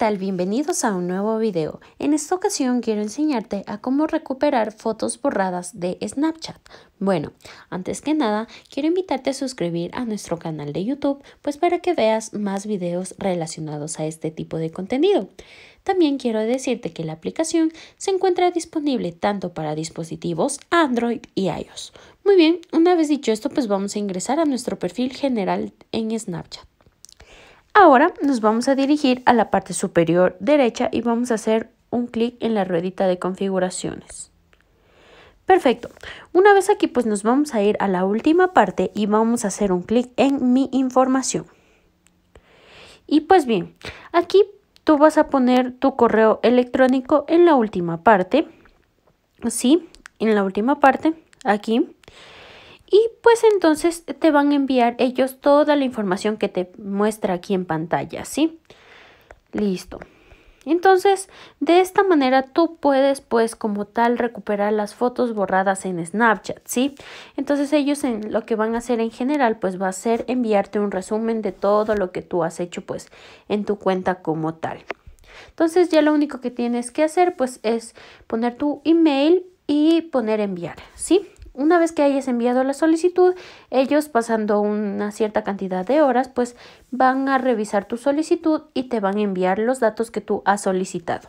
tal? Bienvenidos a un nuevo video. En esta ocasión quiero enseñarte a cómo recuperar fotos borradas de Snapchat. Bueno, antes que nada, quiero invitarte a suscribir a nuestro canal de YouTube, pues para que veas más videos relacionados a este tipo de contenido. También quiero decirte que la aplicación se encuentra disponible tanto para dispositivos Android y iOS. Muy bien, una vez dicho esto, pues vamos a ingresar a nuestro perfil general en Snapchat. Ahora nos vamos a dirigir a la parte superior derecha y vamos a hacer un clic en la ruedita de configuraciones. Perfecto. Una vez aquí pues nos vamos a ir a la última parte y vamos a hacer un clic en mi información. Y pues bien, aquí tú vas a poner tu correo electrónico en la última parte. Sí, en la última parte, aquí y pues entonces te van a enviar ellos toda la información que te muestra aquí en pantalla, ¿sí? Listo. Entonces, de esta manera tú puedes pues como tal recuperar las fotos borradas en Snapchat, ¿sí? Entonces ellos en lo que van a hacer en general pues va a ser enviarte un resumen de todo lo que tú has hecho pues en tu cuenta como tal. Entonces ya lo único que tienes que hacer pues es poner tu email y poner enviar, ¿sí? Una vez que hayas enviado la solicitud, ellos pasando una cierta cantidad de horas, pues van a revisar tu solicitud y te van a enviar los datos que tú has solicitado.